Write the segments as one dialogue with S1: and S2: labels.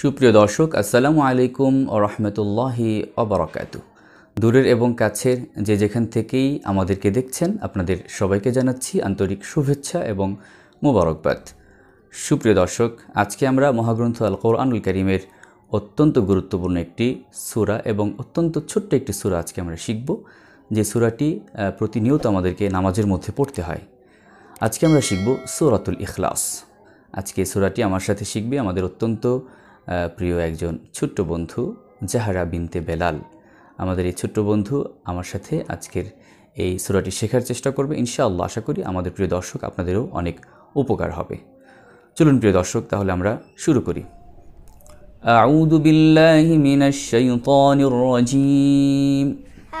S1: সুপ্রিয় দর্শক আসসালামু আলাইকুম রহমতুল্লাহি অবরাকাত দূরের এবং কাছের যে যেখান থেকেই আমাদেরকে দেখছেন আপনাদের সবাইকে জানাচ্ছি আন্তরিক শুভেচ্ছা এবং মোবারকবাদ সুপ্রিয় দর্শক আজকে আমরা মহাগ্রন্থ আল কোরআনুল করিমের অত্যন্ত গুরুত্বপূর্ণ একটি সুরা এবং অত্যন্ত ছোট্ট একটি সুরা আজকে আমরা শিখব যে সুরাটি প্রতিনিয়ত আমাদেরকে নামাজের মধ্যে পড়তে হয় আজকে আমরা শিখব সুরাতুল ইখলাস আজকে সুরাটি আমার সাথে শিখবে আমাদের অত্যন্ত প্রিয় একজন ছোট্ট বন্ধু জাহারা বিনতে বেলাল আমাদের এই ছোট্ট বন্ধু আমার সাথে আজকের এই সুরাটি শেখার চেষ্টা করবে ইনশাআল্লাহ আশা করি আমাদের প্রিয় দর্শক আপনাদেরও অনেক উপকার হবে চলুন প্রিয় দর্শক তাহলে আমরা শুরু করি أعوذ بالله من الشيطان الرجيم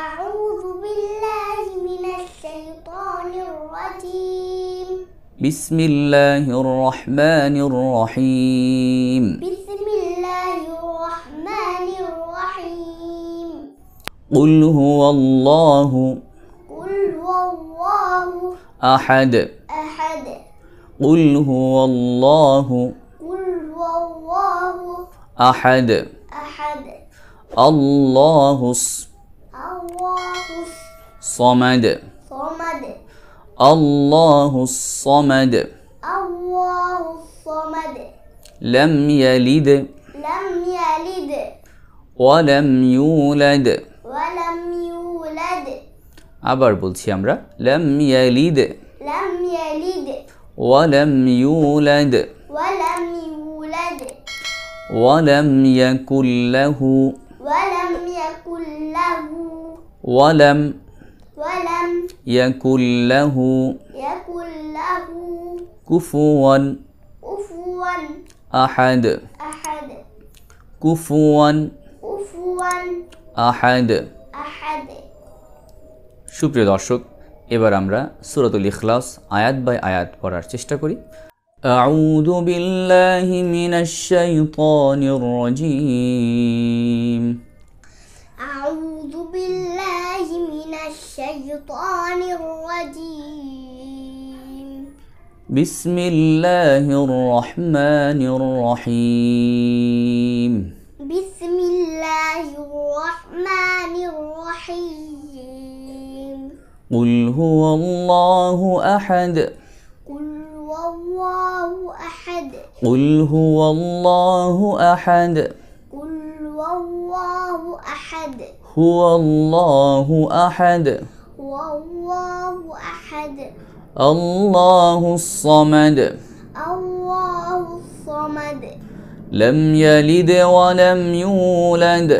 S1: أعوذ
S2: بالله من الشيطان الرجيم
S1: بسم الله الرحمن الرحيم بسم قل هو الله
S2: قل هو الله أحد أحد
S1: قل هو الله
S2: قل هو الله أحد أحد الله الله صمد صمد
S1: الله الصمد
S2: الله الصمد
S1: لم يلد
S2: لم يلد
S1: ولم يولد
S2: ولم يولد
S1: আবার বলছি আমরা لم يلد
S2: لم يلد
S1: ولم يولد
S2: ولم يولد
S1: ولم يكن له
S2: ولم يكن له ولم ولم
S1: يكن له
S2: يكن له كفوا كفوا
S1: أحد أحد كفوا আহাদ আহাদ সুপ্রিয় দর্শক এবার আমরা সুরাতুল ইখলাস আয়াত বাই আয়াত পড়ার চেষ্টা করি أعوذ بالله من الشيطان الرجيم
S2: أعوذ بالله من الشيطان الرجيم
S1: بسم الله الرحمن الرحيم
S2: بسم الله
S1: قل هو الله أحد
S2: قل هو الله أحد
S1: قل هو الله أحد
S2: قل هو الله أحد
S1: هو الله أحد
S2: هو الله أحد
S1: الله الصمد
S2: الله الصمد
S1: لم يلد ولم يولد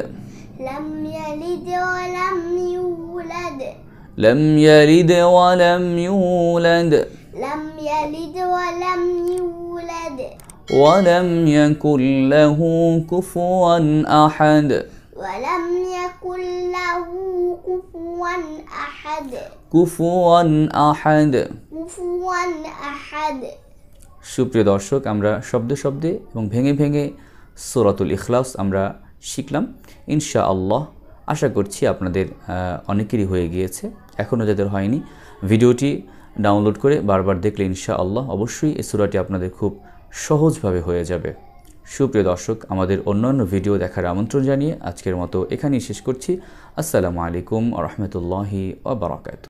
S2: لم يلد ولم
S1: لم يلد ولم يولد
S2: لم يلد ولم يولد
S1: ولم يكن له كفوا أحد
S2: ولم يكن له كفوا أحد
S1: كفوا أحد
S2: كفوا أحد
S1: সুপ্রিয় দর্শক আমরা শব্দে শব্দে এবং ভেঙে ভেঙে সোরাতুল ইখলাস আমরা শিখলাম ইনশা আল্লাহ আশা করছি আপনাদের অনেকেরই হয়ে গিয়েছে এখনও যাদের হয়নি ভিডিওটি ডাউনলোড করে বারবার দেখলে ইনশা আল্লাহ অবশ্যই এই সুরাটি আপনাদের খুব সহজভাবে হয়ে যাবে সুপ্রিয় দর্শক আমাদের অন্যান্য ভিডিও দেখার আমন্ত্রণ জানিয়ে আজকের মতো এখানেই শেষ করছি আসসালামু আলাইকুম রহমতুল্লাহি ওবরাকাত